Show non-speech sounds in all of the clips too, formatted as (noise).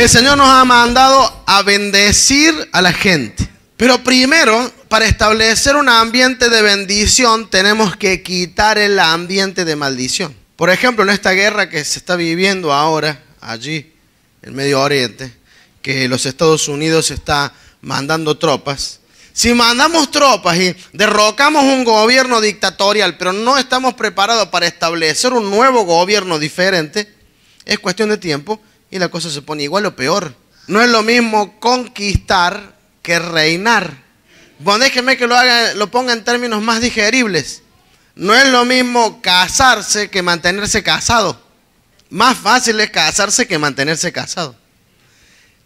El Señor nos ha mandado a bendecir a la gente. Pero primero, para establecer un ambiente de bendición, tenemos que quitar el ambiente de maldición. Por ejemplo, en esta guerra que se está viviendo ahora, allí, en Medio Oriente, que los Estados Unidos está mandando tropas. Si mandamos tropas y derrocamos un gobierno dictatorial, pero no estamos preparados para establecer un nuevo gobierno diferente, es cuestión de tiempo y la cosa se pone igual o peor. No es lo mismo conquistar que reinar. Bueno, déjenme que lo, haga, lo ponga en términos más digeribles. No es lo mismo casarse que mantenerse casado. Más fácil es casarse que mantenerse casado.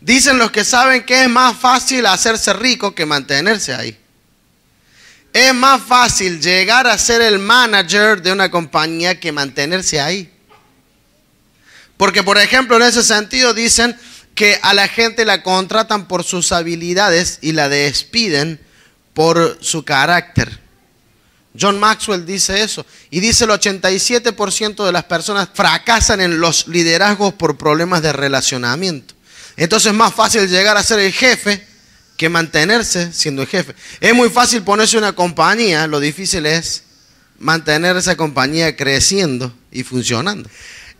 Dicen los que saben que es más fácil hacerse rico que mantenerse ahí. Es más fácil llegar a ser el manager de una compañía que mantenerse ahí. Porque, por ejemplo, en ese sentido dicen que a la gente la contratan por sus habilidades y la despiden por su carácter. John Maxwell dice eso. Y dice el 87% de las personas fracasan en los liderazgos por problemas de relacionamiento. Entonces es más fácil llegar a ser el jefe que mantenerse siendo el jefe. Es muy fácil ponerse una compañía, lo difícil es mantener esa compañía creciendo y funcionando.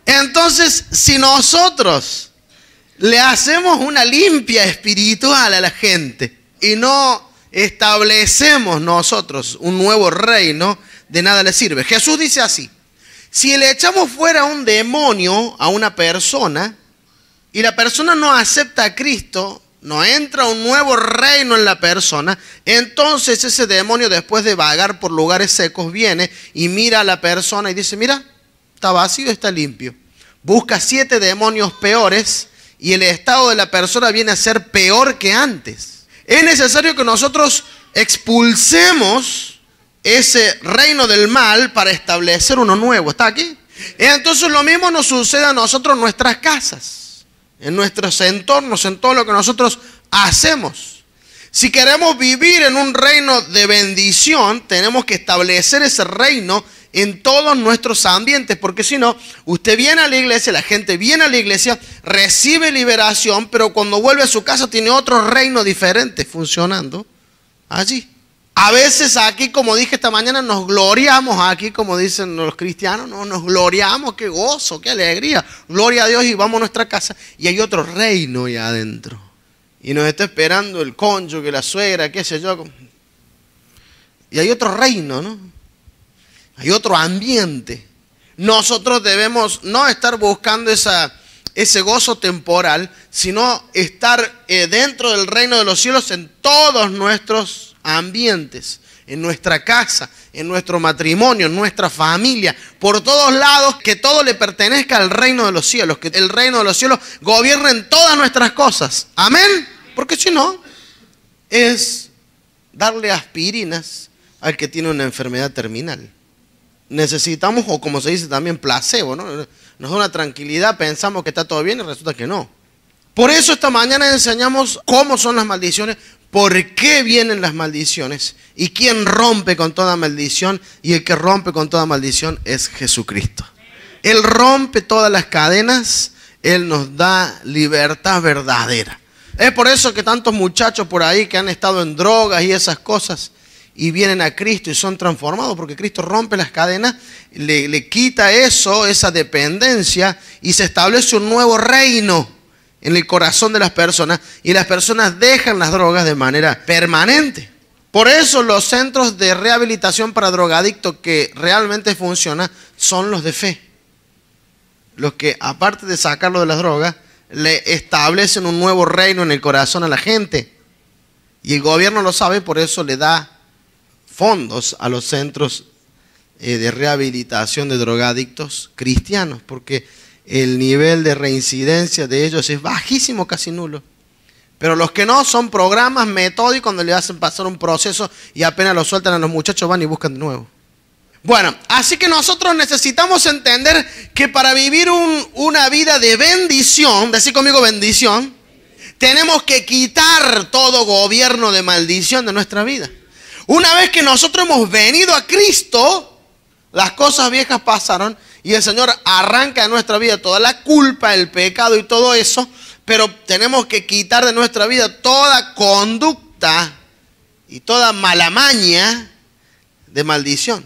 Entonces, si nosotros le hacemos una limpia espiritual a la gente y no establecemos nosotros un nuevo reino, de nada le sirve. Jesús dice así, si le echamos fuera un demonio a una persona y la persona no acepta a Cristo, no entra un nuevo reino en la persona, entonces ese demonio después de vagar por lugares secos viene y mira a la persona y dice, mira, está vacío, está limpio. Busca siete demonios peores y el estado de la persona viene a ser peor que antes. Es necesario que nosotros expulsemos ese reino del mal para establecer uno nuevo. ¿Está aquí? Entonces lo mismo nos sucede a nosotros en nuestras casas, en nuestros entornos, en todo lo que nosotros hacemos. Si queremos vivir en un reino de bendición, tenemos que establecer ese reino en todos nuestros ambientes, porque si no, usted viene a la iglesia, la gente viene a la iglesia, recibe liberación, pero cuando vuelve a su casa tiene otro reino diferente funcionando allí. A veces aquí, como dije esta mañana, nos gloriamos aquí, como dicen los cristianos, no, nos gloriamos, qué gozo, qué alegría, gloria a Dios y vamos a nuestra casa y hay otro reino ahí adentro. Y nos está esperando el cónyuge, la suegra, qué sé yo. Y hay otro reino, ¿no? hay otro ambiente. Nosotros debemos no estar buscando ese gozo temporal, sino estar eh, dentro del reino de los cielos en todos nuestros ambientes, en nuestra casa, en nuestro matrimonio, en nuestra familia, por todos lados, que todo le pertenezca al reino de los cielos, que el reino de los cielos gobierne en todas nuestras cosas. Amén. Porque si no, es darle aspirinas al que tiene una enfermedad terminal necesitamos, o como se dice también, placebo, ¿no? Nos da una tranquilidad, pensamos que está todo bien y resulta que no. Por eso esta mañana enseñamos cómo son las maldiciones, por qué vienen las maldiciones y quién rompe con toda maldición. Y el que rompe con toda maldición es Jesucristo. Él rompe todas las cadenas, Él nos da libertad verdadera. Es por eso que tantos muchachos por ahí que han estado en drogas y esas cosas, y vienen a Cristo y son transformados porque Cristo rompe las cadenas, le, quita eso, esa dependencia y se establece un nuevo reino en el corazón de las personas y las personas dejan las drogas de manera permanente. Por eso los centros de rehabilitación para drogadictos que realmente funcionan son los de fe. Los que aparte de sacarlo de las drogas, le establecen un nuevo reino en el corazón a la gente. Y el gobierno lo sabe, por eso le da fondos a los centros eh, de rehabilitación de drogadictos cristianos, porque el nivel de reincidencia de ellos es bajísimo, casi nulo. Pero los que no son programas metódicos donde le hacen pasar un proceso y apenas lo sueltan a los muchachos van y buscan de nuevo. Bueno, así que nosotros necesitamos entender que para vivir una vida de bendición, decir conmigo bendición, tenemos que quitar todo gobierno de maldición de nuestra vida. Una vez que nosotros hemos venido a Cristo, las cosas viejas pasaron y el Señor arranca de nuestra vida toda la culpa, el pecado y todo eso, pero tenemos que quitar de nuestra vida toda conducta y toda malamaña de maldición.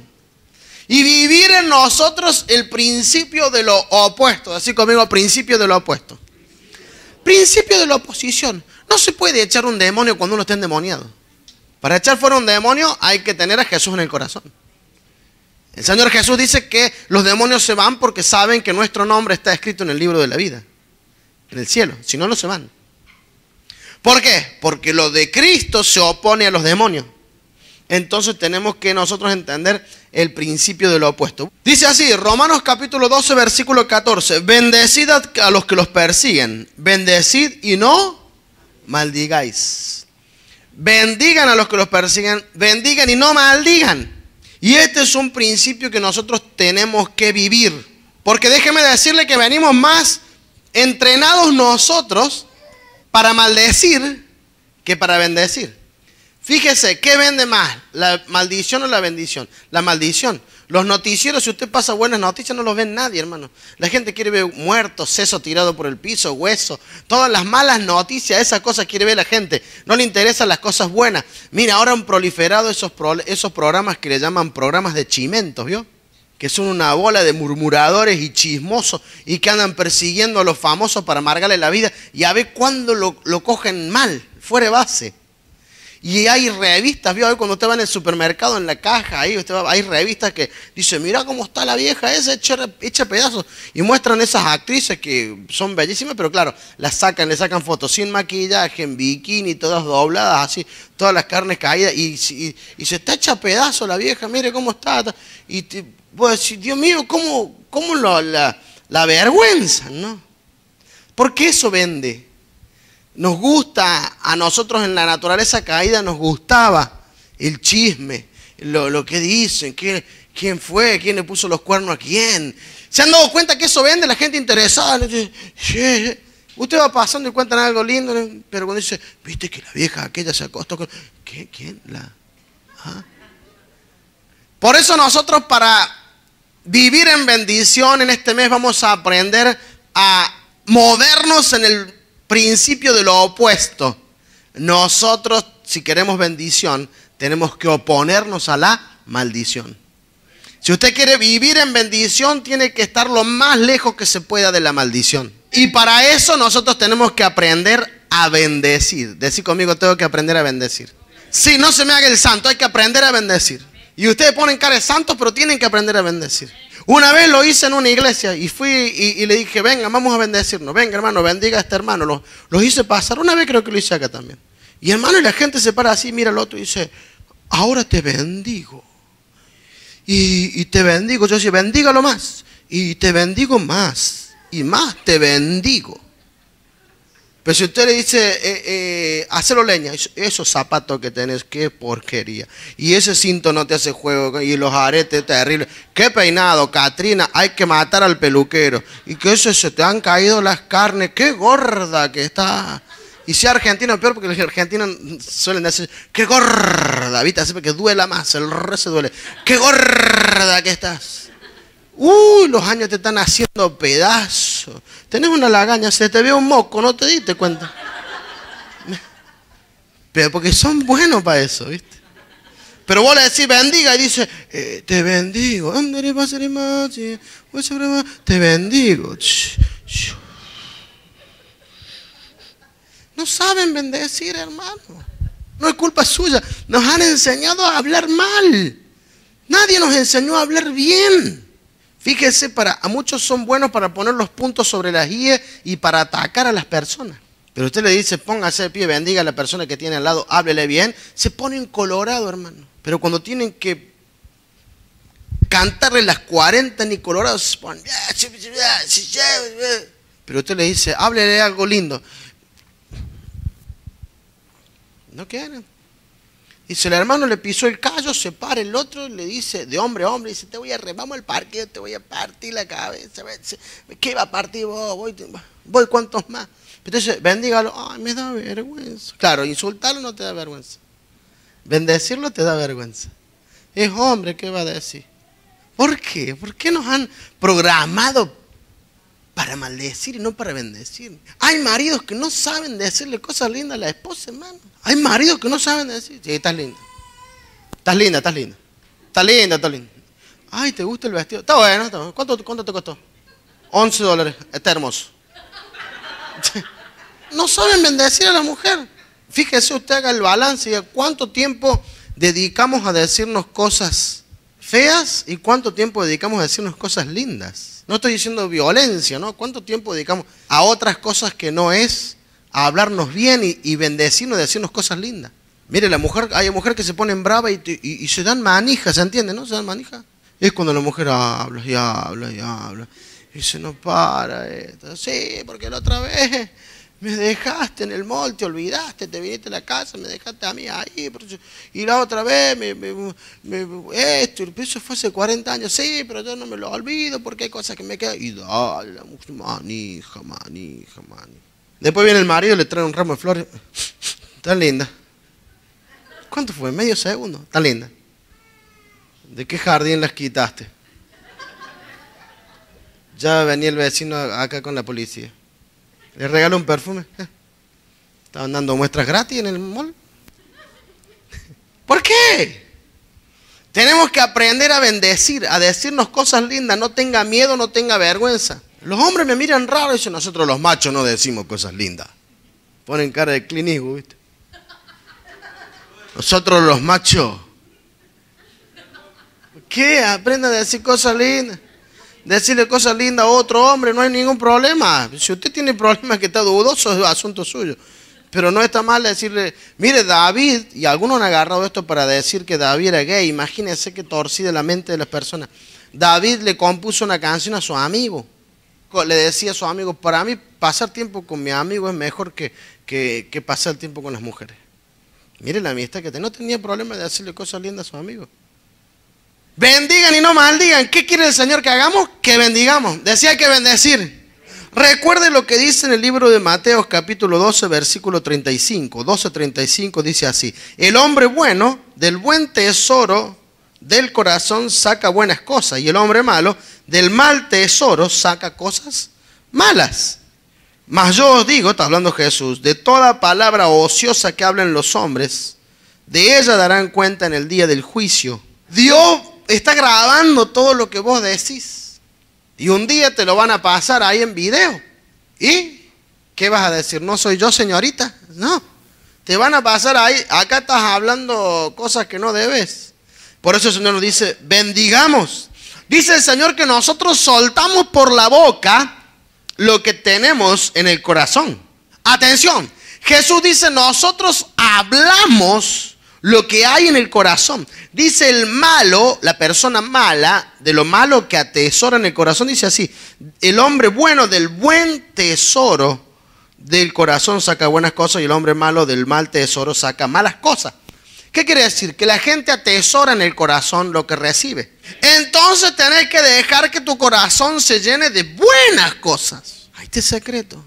Y vivir en nosotros el principio de lo opuesto, así conmigo, principio de lo opuesto. Principio de la oposición. No se puede echar un demonio cuando uno está endemoniado. Para echar fuera un demonio hay que tener a Jesús en el corazón. El Señor Jesús dice que los demonios se van porque saben que nuestro nombre está escrito en el libro de la vida, en el cielo. Si no, no se van. ¿Por qué? Porque lo de Cristo se opone a los demonios. Entonces tenemos que nosotros entender el principio de lo opuesto. Dice así, Romanos capítulo 12, versículo 14, bendecid a los que los persiguen, bendecid y no maldigáis bendigan a los que los persiguen, bendigan y no maldigan. Y este es un principio que nosotros tenemos que vivir. Porque déjeme decirle que venimos más entrenados nosotros para maldecir que para bendecir. Fíjese, ¿qué vende más? ¿La maldición o la bendición? La maldición. Los noticieros, si usted pasa buenas noticias, no los ven nadie, hermano. La gente quiere ver muertos, sesos tirados por el piso, huesos. Todas las malas noticias, esas cosas quiere ver la gente. No le interesan las cosas buenas. Mira, ahora han proliferado esos, esos programas que le llaman programas de chimentos, ¿vio? Que son una bola de murmuradores y chismosos y que andan persiguiendo a los famosos para amargarle la vida y a ver cuándo lo, lo cogen mal, fuera de base. Y hay revistas, vio, cuando usted va en el supermercado, en la caja, ahí usted va, hay revistas que dicen, mira cómo está la vieja esa, hecha, pedazos. Y muestran esas actrices que son bellísimas, pero claro, las sacan, le sacan fotos sin maquillaje, en bikini, todas dobladas, así, todas las carnes caídas. Y, y, se está hecha pedazo la vieja, mire cómo está. Y pues, Dios mío, ¿cómo, cómo la, la vergüenza, no? Porque eso vende. Nos gusta, a nosotros en la naturaleza caída nos gustaba el chisme, lo, que dicen, quién, quién fue, quién le puso los cuernos a quién. ¿Se han dado cuenta que eso vende la gente interesada? Usted va pasando y cuenta algo lindo, pero cuando dice, viste que la vieja aquella se acostó con... ¿Quién? ¿La? ¿ah? Por eso nosotros para vivir en bendición en este mes vamos a aprender a movernos en el principio de lo opuesto. Nosotros, si queremos bendición, tenemos que oponernos a la maldición. Si usted quiere vivir en bendición, tiene que estar lo más lejos que se pueda de la maldición. Y para eso nosotros tenemos que aprender a bendecir. Decir conmigo, tengo que aprender a bendecir. Si no se me haga el santo, hay que aprender a bendecir. Y ustedes ponen cara de santos, pero tienen que aprender a bendecir. Una vez lo hice en una iglesia y fui y, le dije, venga, vamos a bendecirnos, venga hermano, bendiga a este hermano. Los, hice pasar, una vez creo que lo hice acá también. Y hermano, y la gente se para así, mira al otro y dice, ahora te bendigo. Y, y te bendigo, yo decía, bendígalo más. Y te bendigo más. Y más te bendigo. Pero si usted le dice, eh, eh leña, esos zapatos que tenés, qué porquería. Y ese cinto no te hace juego, y los aretes terribles. Qué peinado, Catrina, hay que matar al peluquero. Y que eso se te han caído las carnes, qué gorda que está. Y si argentino, peor porque los argentinos suelen decir, qué gorda, ¿viste? siempre que duela más, el re se duele. Qué gorda que estás. Uy, los años te están haciendo pedazos. Tenés una lagaña, se te ve un moco, no te diste cuenta. Pero porque son buenos para eso, ¿viste? Pero vos le decís bendiga y dice, eh, te bendigo, te bendigo. No saben bendecir, hermano. No es culpa suya. Nos han enseñado a hablar mal. Nadie nos enseñó a hablar bien. Fíjese, para, a muchos son buenos para poner los puntos sobre las guías y para atacar a las personas. Pero usted le dice, póngase de pie, bendiga a la persona que tiene al lado, háblele bien. Se pone en colorado, hermano. Pero cuando tienen que cantarle las 40 ni colorados, se ponen. Pero usted le dice, háblele algo lindo. No quieren. Y si el hermano le pisó el callo, se para el otro, y le dice, de hombre a hombre, dice, te voy a remar el parque, te voy a partir la cabeza. ¿Qué va a partir vos? Voy, voy cuantos más. Entonces, bendígalo, ay, me da vergüenza. Claro, insultarlo no te da vergüenza. Bendecirlo te da vergüenza. Es hombre, ¿qué va a decir? ¿Por qué? ¿Por qué nos han programado para maldecir y no para bendecir. Hay maridos que no saben decirle cosas lindas a la esposa, hermano. Hay maridos que no saben decir, sí, estás linda. Estás linda, estás linda. Estás linda, estás linda. Ay, ¿te gusta el vestido? Está bueno, está bueno. ¿Cuánto, te costó? 11 dólares. Está hermoso. (laughs) No saben bendecir a la mujer. Fíjese usted haga el balance y cuánto tiempo dedicamos a decirnos cosas feas y cuánto tiempo dedicamos a hacernos cosas lindas. No estoy diciendo violencia, ¿no? ¿Cuánto tiempo dedicamos a otras cosas que no es a hablarnos bien y, y de hacernos cosas lindas? Mire, la mujer, hay mujeres que se ponen bravas y, y, se dan manijas, ¿se entiende, no? Se dan manija. Es cuando la mujer habla y habla y habla. Y se no para esto. Sí, porque la otra vez me dejaste en el mall, te olvidaste, te viniste a la casa, me dejaste a mí ahí. Y la otra vez, me, me, esto, eso fue hace 40 años. Sí, pero yo no me lo olvido porque hay cosas que me quedan. Y dale, manija, manija, manija. Después viene el marido, le trae un ramo de flores. Está (laughs) linda. ¿Cuánto fue? ¿Medio segundo? Está linda. ¿De qué jardín las quitaste? Ya venía el vecino acá con la policía. Le regalo un perfume. Estaban dando muestras gratis en el mall. ¿Por qué? Tenemos que aprender a bendecir, a decirnos cosas lindas. No tenga miedo, no tenga vergüenza. Los hombres me miran raro y nosotros los machos no decimos cosas lindas. Ponen cara de clinismo, ¿viste? Nosotros los machos. ¿Qué? Aprenda a decir cosas lindas decirle cosas lindas a otro hombre, no hay ningún problema. Si usted tiene problemas que está dudoso, es asunto suyo. Pero no está mal decirle, mire David, y algunos han agarrado esto para decir que David era gay, Imagínese que torcida la mente de las personas. David le compuso una canción a su amigo. Le decía a su amigo, para mí pasar tiempo con mi amigo es mejor que, que, que pasar tiempo con las mujeres. Mire la amistad que tenía. No tenía problema de decirle cosas lindas a su amigo. Bendigan y no maldigan. ¿Qué quiere el Señor que hagamos? Que bendigamos. Decía que bendecir. Recuerde lo que dice en el libro de Mateo capítulo 12 versículo 35. 35, dice así. El hombre bueno del buen tesoro del corazón saca buenas cosas y el hombre malo del mal tesoro saca cosas malas. Mas yo os digo, está hablando Jesús, de toda palabra ociosa que hablan los hombres, de ella darán cuenta en el día del juicio. Dios está grabando todo lo que vos decís. Y un día te lo van a pasar ahí en video. ¿Y qué vas a decir? ¿No soy yo, señorita? No. Te van a pasar ahí. Acá estás hablando cosas que no debes. Por eso el Señor nos dice, bendigamos. Dice el Señor que nosotros soltamos por la boca lo que tenemos en el corazón. Atención, Jesús dice, nosotros hablamos lo que hay en el corazón. Dice el malo, la persona mala, de lo malo que atesora en el corazón, dice así, el hombre bueno del buen tesoro del corazón saca buenas cosas y el hombre malo del mal tesoro saca malas cosas. ¿Qué quiere decir? Que la gente atesora en el corazón lo que recibe. Entonces tenés que dejar que tu corazón se llene de buenas cosas. Ahí está secreto.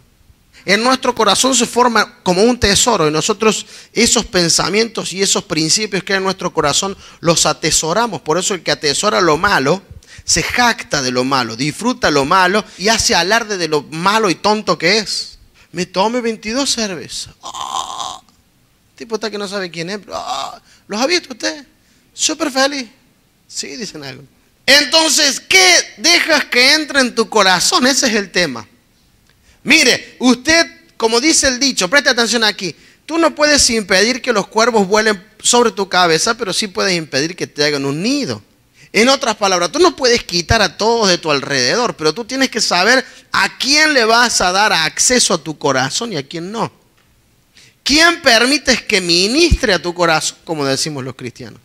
En nuestro corazón se forma como un tesoro y nosotros esos pensamientos y esos principios que hay en nuestro corazón los atesoramos. Por eso el que atesora lo malo se jacta de lo malo, disfruta lo malo y hace alarde de lo malo y tonto que es. Me tome 22 cervezas. Ah, tipo está que no sabe quién es. Ah, ¿Los ha visto usted? ¿Super feliz. Sí, dicen algo. Entonces, ¿qué dejas que entre en tu corazón? Ese es el tema. Mire, usted, como dice el dicho, preste atención aquí. Tú no puedes impedir que los cuervos vuelen sobre tu cabeza, pero sí puedes impedir que te hagan un nido. En otras palabras, tú no puedes quitar a todos de tu alrededor, pero tú tienes que saber a quién le vas a dar acceso a tu corazón y a quién no. ¿Quién permites que ministre a tu corazón, como decimos los cristianos?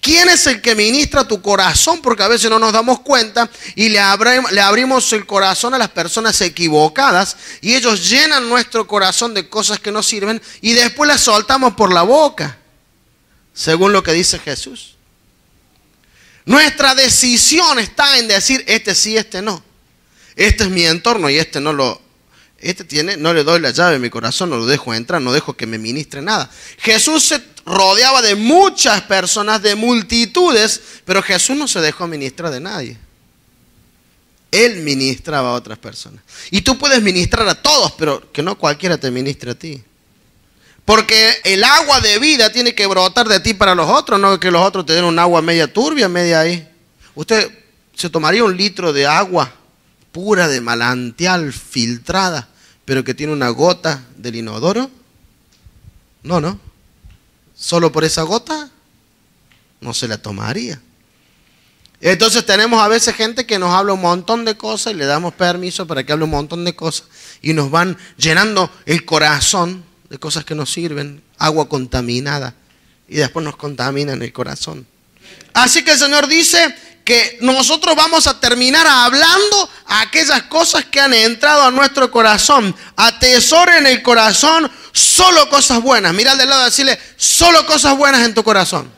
¿Quién es el que ministra tu corazón? Porque a veces no nos damos cuenta y le, abrimos el corazón a las personas equivocadas y ellos llenan nuestro corazón de cosas que no sirven y después las soltamos por la boca, según lo que dice Jesús. Nuestra decisión está en decir este sí, este no. Este es mi entorno y este no lo, este tiene, no le doy la llave a mi corazón, no lo dejo entrar, no dejo que me ministre nada. Jesús se rodeaba de muchas personas, de multitudes, pero Jesús no se dejó ministrar de nadie. Él ministraba a otras personas. Y tú puedes ministrar a todos, pero que no cualquiera te ministre a ti. Porque el agua de vida tiene que brotar de ti para los otros, no que los otros te den un agua media turbia, media ahí. Usted se tomaría un litro de agua pura de malantial filtrada, pero que tiene una gota del inodoro. No, no solo por esa gota, no se la tomaría. Entonces tenemos a veces gente que nos habla un montón de cosas y le damos permiso para que hable un montón de cosas y nos van llenando el corazón de cosas que nos sirven, agua contaminada, y después nos contaminan el corazón. Así que el Señor dice, que nosotros vamos a terminar hablando aquellas cosas que han entrado a nuestro corazón. atesoren en el corazón solo cosas buenas. Mira al lado y decirle, solo cosas buenas en tu corazón.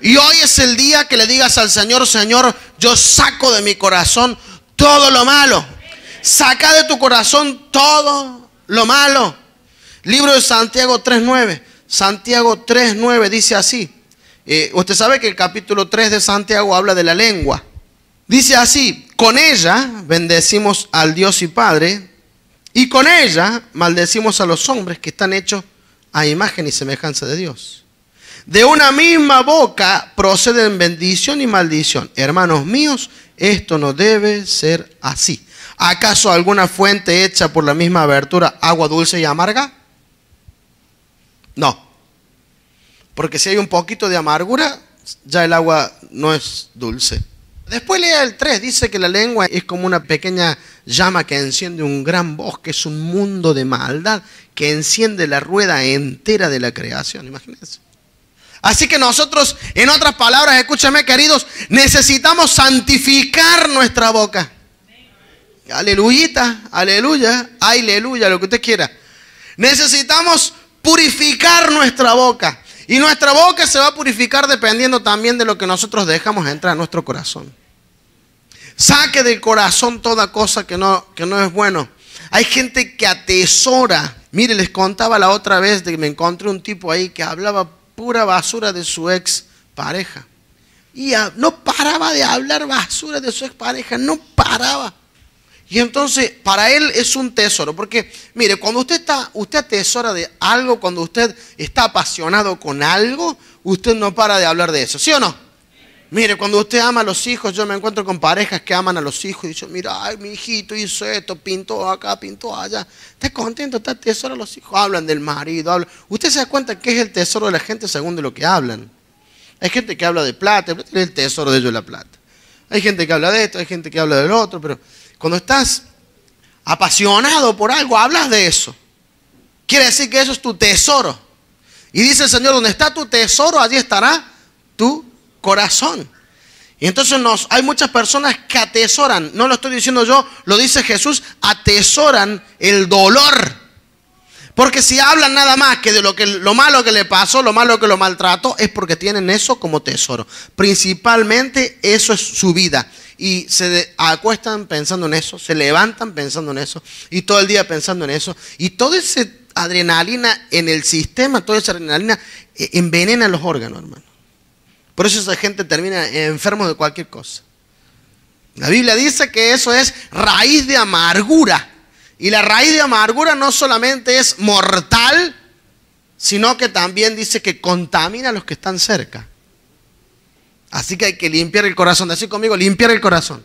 Y hoy es el día que le digas al Señor, Señor, yo saco de mi corazón todo lo malo. Saca de tu corazón todo lo malo. Libro de Santiago 3.9. Santiago 3.9 dice así. Eh, usted sabe que el capítulo 3 de Santiago habla de la lengua. Dice así, con ella bendecimos al Dios y Padre, y con ella maldecimos a los hombres que están hechos a imagen y semejanza de Dios. De una misma boca proceden bendición y maldición. Hermanos míos, esto no debe ser así. ¿Acaso alguna fuente hecha por la misma abertura agua dulce y amarga? No. Porque si hay un poquito de amargura, ya el agua no es dulce. Después lea el 3, dice que la lengua es como una pequeña llama que enciende un gran bosque, es un mundo de maldad que enciende la rueda entera de la creación, imagínense. Así que nosotros, en otras palabras, escúchame queridos, necesitamos santificar nuestra boca. Aleluyita, aleluya, aleluya, lo que usted quiera. Necesitamos purificar nuestra boca. Y nuestra boca se va a purificar dependiendo también de lo que nosotros dejamos entrar a nuestro corazón. Saque del corazón toda cosa que no, que no es bueno. Hay gente que atesora. Mire, les contaba la otra vez de que me encontré un tipo ahí que hablaba pura basura de su ex pareja. Y no paraba de hablar basura de su ex pareja, no paraba. Y entonces, para él es un tesoro, porque mire, cuando usted está, usted atesora de algo, cuando usted está apasionado con algo, usted no para de hablar de eso, ¿sí o no? Mire, cuando usted ama a los hijos, yo me encuentro con parejas que aman a los hijos y dicen, mira, ay, mi hijito hizo esto, pintó acá, pintó allá. Está contento, está tesoro a los hijos. Hablan del marido, hablan. Usted se da cuenta que es el tesoro de la gente según de lo que hablan. Hay gente que habla de plata, el tesoro de ellos la plata. Hay gente que habla de esto, hay gente que habla del otro, pero cuando estás apasionado por algo, hablas de eso. Quiere decir que eso es tu tesoro. Y dice el Señor, donde está tu tesoro, allí estará tu corazón. Y entonces hay muchas personas que atesoran, no lo estoy diciendo yo, lo dice Jesús, atesoran el dolor porque si hablan nada más que de lo, malo que le pasó, lo malo que lo maltrató, es porque tienen eso como tesoro. Principalmente eso es su vida. Y se acuestan pensando en eso, se levantan pensando en eso, y todo el día pensando en eso. Y toda esa adrenalina en el sistema, toda esa adrenalina eh, envenena los órganos, hermano. Por eso esa gente termina enfermo de cualquier cosa. La Biblia dice que eso es raíz de amargura. Y la raíz de amargura no solamente es mortal, sino que también dice que contamina a los que están cerca. Así que hay que limpiar el corazón. Decir conmigo, limpiar el corazón.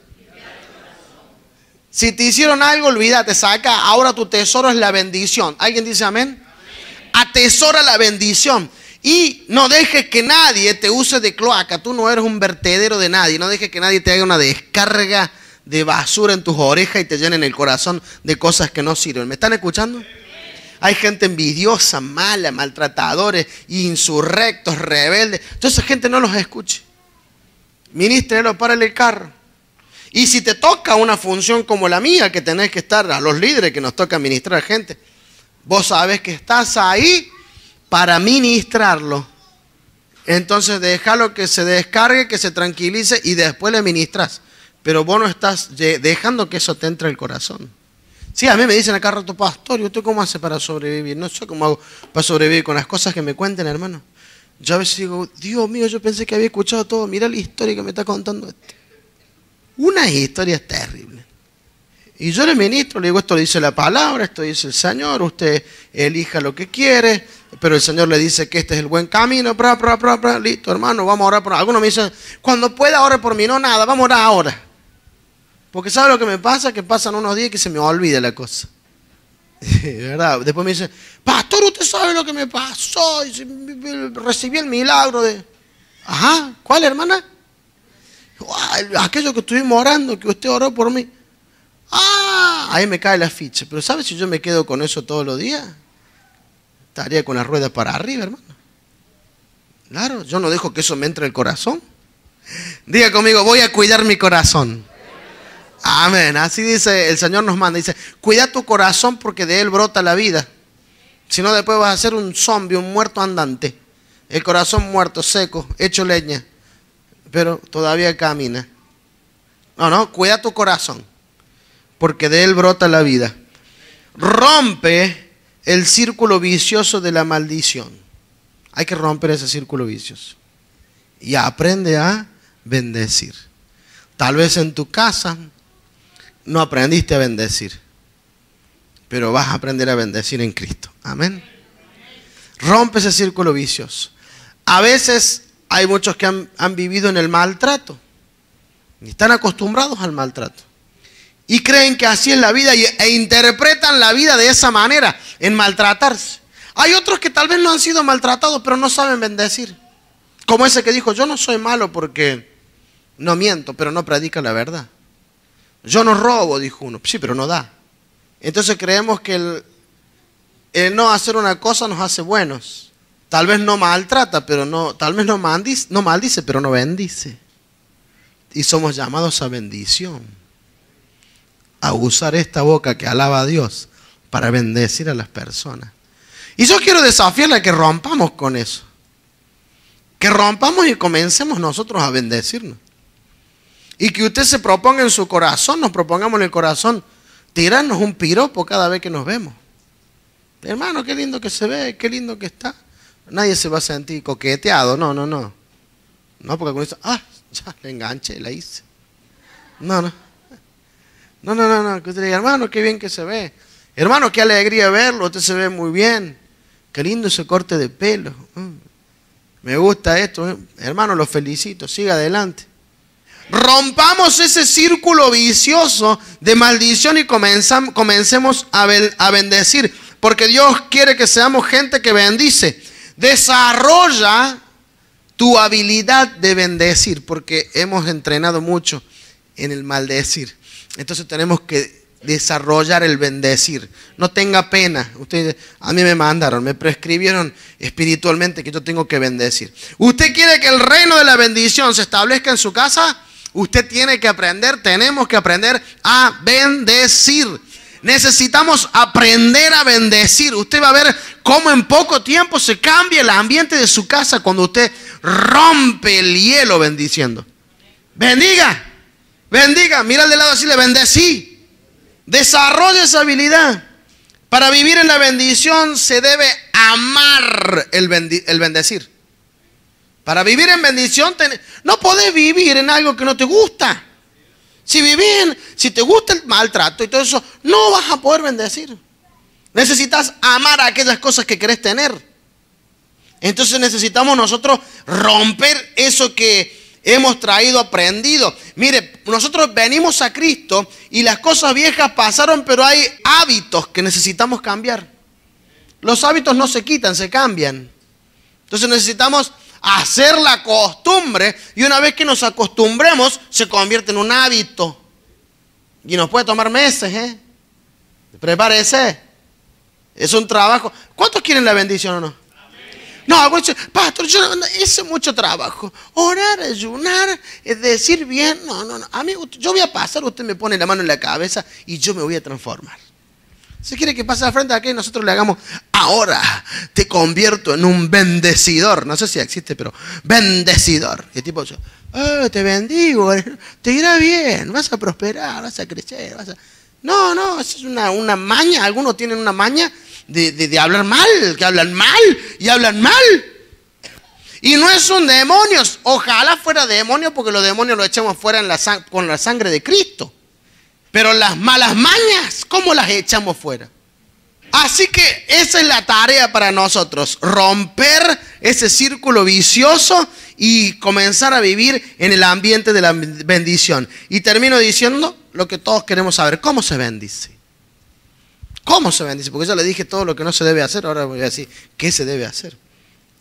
Si te hicieron algo, olvídate, saca. Ahora tu tesoro es la bendición. ¿Alguien dice amén? amén. Atesora la bendición. Y no dejes que nadie te use de cloaca. Tú no eres un vertedero de nadie. No dejes que nadie te haga una descarga de basura en tus orejas y te llenen el corazón de cosas que no sirven. ¿Me están escuchando? Hay gente envidiosa, mala, maltratadores, insurrectos, rebeldes. Entonces gente no los escuche. Ministrelo, para el carro. Y si te toca una función como la mía, que tenés que estar, a los líderes que nos toca ministrar gente, vos sabés que estás ahí para ministrarlo. Entonces déjalo que se descargue, que se tranquilice y después le ministras pero vos no estás dejando que eso te entre al corazón. Sí, a mí me dicen acá rato, pastor, ¿y usted cómo hace para sobrevivir? No sé cómo hago para sobrevivir con las cosas que me cuenten, hermano. Yo a veces digo, Dios mío, yo pensé que había escuchado todo. Mira la historia que me está contando este. Una historia terrible. Y yo le ministro, le digo, esto le dice la palabra, esto dice el Señor, usted elija lo que quiere, pero el Señor le dice que este es el buen camino, pra, listo, hermano, vamos a orar por... Algunos me dicen, cuando pueda orar por mí, no nada, vamos a orar ahora. Porque ¿sabe lo que me pasa? Que pasan unos días que se me olvida la cosa. (laughs) ¿Verdad? Después me dice pastor, usted sabe lo que me pasó. recibí el milagro de... Ajá, ¿cuál hermana? Aquello que estuvimos orando, que usted oró por mí. Ah, ahí me cae la ficha. Pero ¿sabe si yo me quedo con eso todos los días? Estaría con las ruedas para arriba, hermano. Claro, yo no dejo que eso me entre el corazón. Diga conmigo, voy a cuidar mi corazón. Amén. Así dice el Señor nos manda. Dice, cuida tu corazón porque de él brota la vida. Si no, después vas a ser un zombie, un muerto andante. El corazón muerto, seco, hecho leña. Pero todavía camina. No, no, cuida tu corazón. Porque de él brota la vida. Rompe el círculo vicioso de la maldición. Hay que romper ese círculo vicioso. Y aprende a bendecir. Tal vez en tu casa no aprendiste a bendecir, pero vas a aprender a bendecir en Cristo. Amén. Rompe ese círculo vicioso. A veces hay muchos que han, vivido en el maltrato y están acostumbrados al maltrato. Y creen que así es la vida e interpretan la vida de esa manera, en maltratarse. Hay otros que tal vez no han sido maltratados, pero no saben bendecir. Como ese que dijo, yo no soy malo porque no miento, pero no predica la verdad. Yo no robo, dijo uno. Sí, pero no da. Entonces creemos que el, no hacer una cosa nos hace buenos. Tal vez no maltrata, pero no, tal vez no, maldice, no maldice, pero no bendice. Y somos llamados a bendición. A usar esta boca que alaba a Dios para bendecir a las personas. Y yo quiero desafiarle a que rompamos con eso. Que rompamos y comencemos nosotros a bendecirnos. Y que usted se proponga en su corazón, nos propongamos en el corazón, tirarnos un piropo cada vez que nos vemos. Hermano, qué lindo que se ve, qué lindo que está. Nadie se va a sentir coqueteado, no, no, no. No, porque con eso, ah, ya le enganché, la hice. No, no. No, no, no, no. Que usted diga, hermano, qué bien que se ve. Hermano, qué alegría verlo, usted se ve muy bien. Qué lindo ese corte de pelo. Mm. Me gusta esto. Eh. Hermano, lo felicito, siga adelante rompamos ese círculo vicioso de maldición y comencemos a, bendecir. Porque Dios quiere que seamos gente que bendice. Desarrolla tu habilidad de bendecir, porque hemos entrenado mucho en el maldecir. Entonces tenemos que desarrollar el bendecir. No tenga pena. Usted, a mí me mandaron, me prescribieron espiritualmente que yo tengo que bendecir. ¿Usted quiere que el reino de la bendición se establezca en su casa? Usted tiene que aprender, tenemos que aprender a bendecir. Necesitamos aprender a bendecir. Usted va a ver cómo en poco tiempo se cambia el ambiente de su casa cuando usted rompe el hielo bendiciendo. Bendiga, bendiga. Mira al de lado así, le bendecí. Desarrolla esa habilidad. Para vivir en la bendición se debe amar el, el bendecir. Para vivir en bendición, no podés vivir en algo que no te gusta. Si vivís, si te gusta el maltrato y todo eso, no vas a poder bendecir. Necesitas amar a aquellas cosas que querés tener. Entonces necesitamos nosotros romper eso que hemos traído aprendido. Mire, nosotros venimos a Cristo y las cosas viejas pasaron, pero hay hábitos que necesitamos cambiar. Los hábitos no se quitan, se cambian. Entonces necesitamos hacer la costumbre y una vez que nos acostumbremos se convierte en un hábito. Y nos puede tomar meses, ¿eh? Prepárese. Es un trabajo. ¿Cuántos quieren la bendición o no? No, pastor, yo hice mucho trabajo. Orar, ayunar, eh, decir bien. No, no, no. A mí, yo voy a pasar, usted me pone la mano en la cabeza y yo me voy a transformar. Si quiere que pase al frente de aquí, nosotros le hagamos, ahora te convierto en un bendecidor. No sé si existe, pero bendecidor. Y el tipo dice, ah, te bendigo, eh. te irá bien, vas a prosperar, vas a crecer, vas No, no, es una, maña. Algunos tienen una maña de, hablar mal, que hablan mal y hablan mal. Y no es un demonio. Ojalá fuera demonio porque los demonios los echamos fuera con la sangre de Cristo. Pero las malas mañas, ¿cómo las echamos fuera? Así que esa es la tarea para nosotros, romper ese círculo vicioso y comenzar a vivir en el ambiente de la bendición. Y termino diciendo lo que todos queremos saber, ¿cómo se bendice? ¿Cómo se bendice? Porque yo le dije todo lo que no se debe hacer, ahora voy a decir qué se debe hacer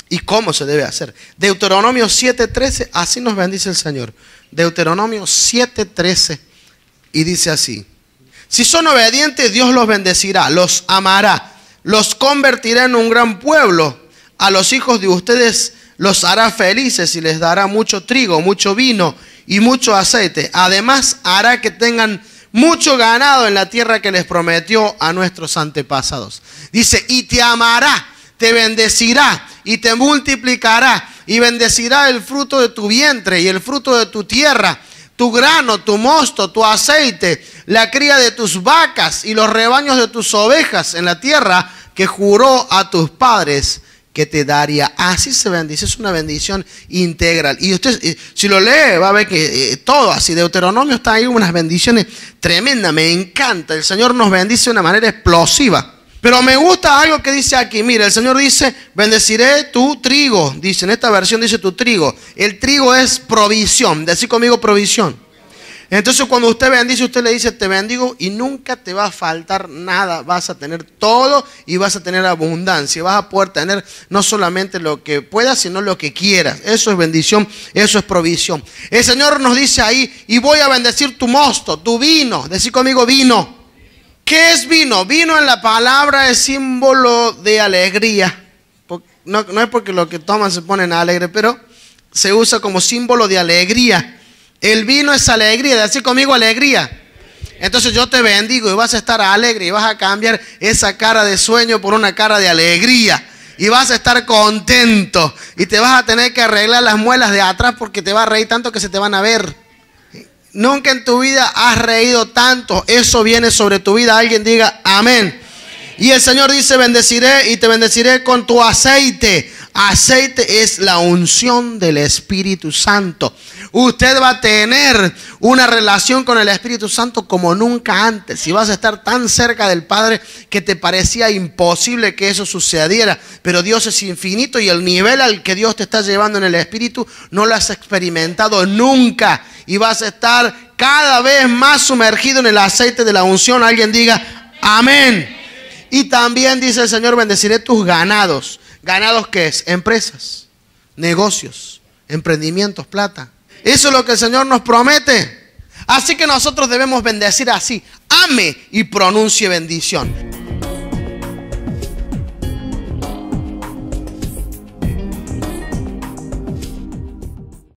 y cómo se debe hacer. Deuteronomio 7:13, así nos bendice el Señor. Deuteronomio 7:13. Y dice así, si son obedientes, Dios los bendecirá, los amará, los convertirá en un gran pueblo. A los hijos de ustedes los hará felices y les dará mucho trigo, mucho vino y mucho aceite. Además, hará que tengan mucho ganado en la tierra que les prometió a nuestros antepasados. Dice, y te amará, te bendecirá y te multiplicará y bendecirá el fruto de tu vientre y el fruto de tu tierra tu grano, tu mosto, tu aceite, la cría de tus vacas y los rebaños de tus ovejas en la tierra que juró a tus padres que te daría. Así se bendice, es una bendición integral. Y usted, eh, si lo lee, va a ver que eh, todo así, Deuteronomio está ahí unas bendiciones tremendas, me encanta. El Señor nos bendice de una manera explosiva. Pero me gusta algo que dice aquí. Mira, el Señor dice, bendeciré tu trigo. Dice, en esta versión dice tu trigo. El trigo es provisión. Decí conmigo provisión. Entonces cuando usted bendice, usted le dice, te bendigo y nunca te va a faltar nada. Vas a tener todo y vas a tener abundancia. Vas a poder tener no solamente lo que puedas, sino lo que quieras. Eso es bendición, eso es provisión. El Señor nos dice ahí, y voy a bendecir tu mosto, tu vino. Decí conmigo vino. ¿Qué es vino? Vino en la palabra es símbolo de alegría. No, es porque lo que toman se ponen alegre, pero se usa como símbolo de alegría. El vino es alegría, decir conmigo alegría. Entonces yo te bendigo y vas a estar alegre y vas a cambiar esa cara de sueño por una cara de alegría. Y vas a estar contento y te vas a tener que arreglar las muelas de atrás porque te va a reír tanto que se te van a ver. Nunca en tu vida has reído tanto. Eso viene sobre tu vida. Alguien diga amén. Y el Señor dice, bendeciré y te bendeciré con tu aceite. Aceite es la unción del Espíritu Santo. Usted va a tener una relación con el Espíritu Santo como nunca antes. Y vas a estar tan cerca del Padre que te parecía imposible que eso sucediera. Pero Dios es infinito y el nivel al que Dios te está llevando en el Espíritu no lo has experimentado nunca. Y vas a estar cada vez más sumergido en el aceite de la unción. Alguien diga, amén. Y también dice el Señor, bendeciré tus ganados. ¿Ganados qué es? Empresas, negocios, emprendimientos, plata. Eso es lo que el Señor nos promete. Así que nosotros debemos bendecir así. Ame y pronuncie bendición.